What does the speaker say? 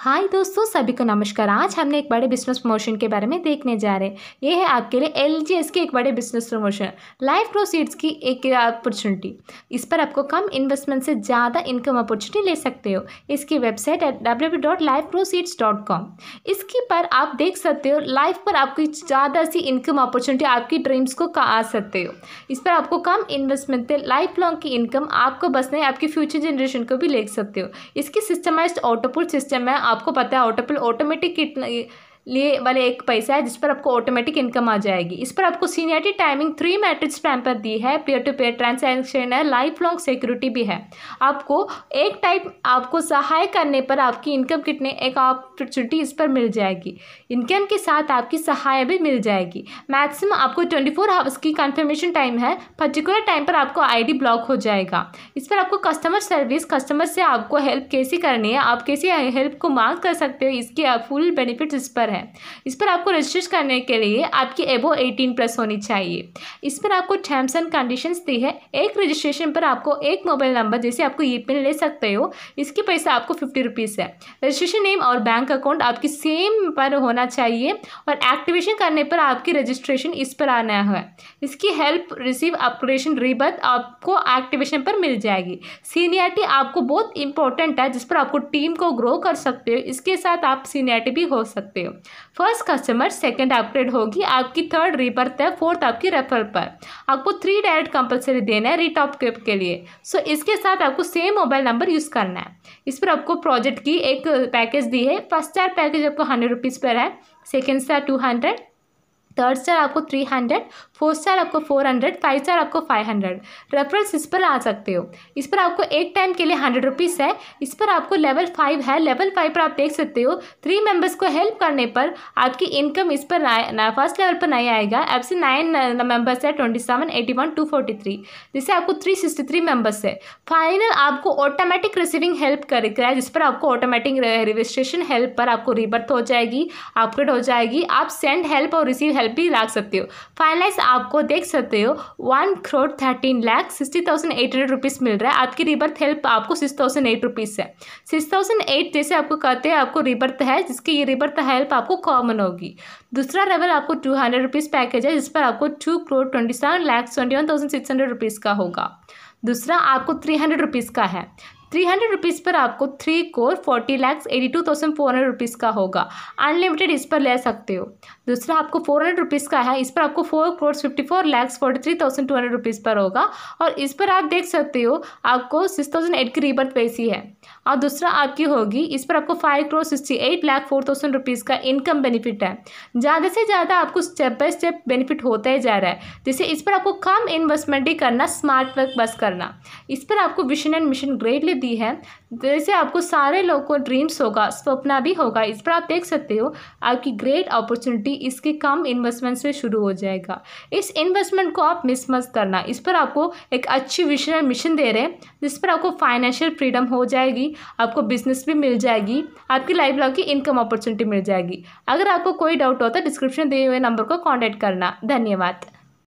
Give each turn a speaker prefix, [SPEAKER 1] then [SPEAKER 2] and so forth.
[SPEAKER 1] हाय दोस्तों सभी को नमस्कार आज हमने एक बड़े बिजनेस प्रमोशन के बारे में देखने जा रहे हैं ये है आपके लिए एल की एक बड़े बिजनेस प्रमोशन लाइफ प्रोसीड्स की एक अपॉर्चुनिटी इस पर आपको कम इन्वेस्टमेंट से ज़्यादा इनकम अपॉर्चुनिटी ले सकते हो इसकी वेबसाइट है डब्ल्यू इसकी पर आप देख सकते हो लाइफ पर आपकी ज़्यादा सी इनकम अपॉर्चुनिटी आपकी ड्रीम्स को आ सकते हो इस पर आपको कम इन्वेस्टमेंट से लाइफ लॉन्ग की इनकम आपको बस नहीं आपकी फ्यूचर जनरेशन को भी ले सकते हो इसकी सिस्टमाइज आउटपुट सिस्टम है आपको पता है ऑटोपिल ऑटोमेटिक कितना लिए वाले एक पैसा है जिस पर आपको ऑटोमेटिक इनकम आ जाएगी इस पर आपको seniority timing three matrix time पर दी है पेयर टू पेयर ट्रांसैक्शन है लाइफ लॉन्ग सिक्योरिटी भी है आपको एक टाइप आपको सहाय करने पर आपकी इनकम कितने एक अपॉर्चुनिटी इस पर मिल जाएगी इनकम के साथ आपकी सहाय भी मिल जाएगी मैक्सिमम आपको ट्वेंटी फोर आवर्स की कन्फर्मेशन टाइम है पर्टिकुलर टाइम पर आपको डी ब्लॉक हो जाएगा इस पर आपको कस्टमर सर्विस कस्टमर से आपको हेल्प कैसी करनी है आप कैसी हेल्प को मांग कर सकते हो इसके फुल बेनिफिट्स इस पर है है इस पर आपको रजिस्टर करने के लिए आपकी एबो एटीन प्लस होनी चाहिए इस पर आपको टर्म्स एंड कंडीशंस दी है एक रजिस्ट्रेशन पर आपको एक मोबाइल नंबर जैसे आपको ये पिन ले सकते हो इसके पैसा आपको फिफ्टी रुपीज़ है रजिस्ट्रेशन नेम और बैंक अकाउंट आपकी सेम पर होना चाहिए और एक्टिवेशन करने पर आपकी रजिस्ट्रेशन इस पर आना है इसकी हेल्प रिसीव अपग्रेडेशन रिबर्थ आपको एक्टिवेशन पर मिल जाएगी सीनियरिटी आपको बहुत इंपॉर्टेंट है जिस पर आपको टीम को ग्रो कर सकते हो इसके साथ आप सीनियरिटी भी हो सकते हो फर्स्ट कस्टमर सेकंड अपग्रेड होगी आपकी थर्ड रिबर्थ है फोर्थ आपकी रेफर पर आपको थ्री डायरेक्ट कंपलसरी देना है रिटॉप के लिए सो so, इसके साथ आपको सेम मोबाइल नंबर यूज़ करना है इस पर आपको प्रोजेक्ट की एक पैकेज दी है फर्स्ट स्टार पैकेज आपको हंड्रेड रुपीज़ पर है second star two hundred third star आपको थ्री हंड्रेड फोर्थ स्टार आपको फोर हंड्रेड फाइव स्टार आपको फाइव हंड्रेड रेफरेंस इस पर आ सकते हो इस पर आपको एक टाइम के लिए हंड्रेड रुपीज़ है इस पर आपको लेवल फाइव है लेवल फाइव पर आप देख सकते हो थ्री मेंबर्स को हेल्प करने पर आपकी इनकम इस पर फर्स्ट लेवल पर नहीं आएगा से नाइन मेम्बर्स uh, है twenty seven eighty one two forty three जिससे आपको थ्री सिक्सटी थ्री मेम्बर्स है फाइनल आपको ऑटोमेटिक रिसीविंग हेल्प करेगा जिस पर आपको ऑटोमेटिक रजिस्ट्रेशन हेल्प पर आपको रिबर्थ हो जाएगी अपग्रेड हो जाएगी आप सेंड हेल्प और रिसीव हेल्प भी ला सकते हो फाइनलाइज आपको देख सकते हो one crore thirteen lakh sixty thousand eight hundred rupees मिल रहा है आपकी रिबर्थ हेल्प आपको सिक्स थाउजेंड एट रुपीज़ है सिक्स थाउजेंड एट जैसे आपको कहते हैं आपको रिबर्थ है जिसकी ये रिबर्थ हेल्प आपको कॉमन होगी दूसरा लेवल आपको टू हंड्रेड रुपीज़ पैकेज है जिस पर आपको two crore twenty seven lakh twenty one thousand six hundred rupees का होगा दूसरा आपको थ्री हंड्रेड रुपीज़ का है थ्री हंड्रेड रुपीज़ पर आपको three crore forty lakhs eighty two thousand four hundred rupees का होगा अनलिमिटेड इस पर ले सकते हो दूसरा आपको फोर हंड्रेड रुपीज़ का है इस पर आपको four crore fifty four lakhs forty three thousand two hundred rupees पर होगा और इस पर आप देख सकते हो आपको सिक्स थाउजेंड एट की रिबर्थ पैसी है और दूसरा आपकी होगी इस पर आपको five crore sixty eight lakh four thousand rupees का इनकम बेनिफिट है ज़्यादा से ज़्यादा आपको स्टेप बाय स्टेप बेनिफिट होता ही जा रहा है जैसे इस पर आपको कम इन्वेस्टमेंट ही करना स्मार्ट वर्क बस करना इस पर आपको विशन एंड मिशन ग्रेटली दी है जैसे आपको सारे लोग को ड्रीम्स होगा सपना भी होगा इस पर आप देख सकते हो आपकी ग्रेट अपॉर्चुनिटी इसके कम इन्वेस्टमेंट से शुरू हो जाएगा इस इन्वेस्टमेंट को आप मिस मत करना इस पर आपको एक अच्छी विशन मिशन दे रहे हैं जिस पर आपको फाइनेंशियल फ्रीडम हो जाएगी आपको बिजनेस भी मिल जाएगी आपकी लाइफ लॉन्ग की इनकम अपॉर्चुनिटी मिल जाएगी अगर आपको कोई डाउट हो तो डिस्क्रिप्शन दिए हुए नंबर को कॉन्टैक्ट करना धन्यवाद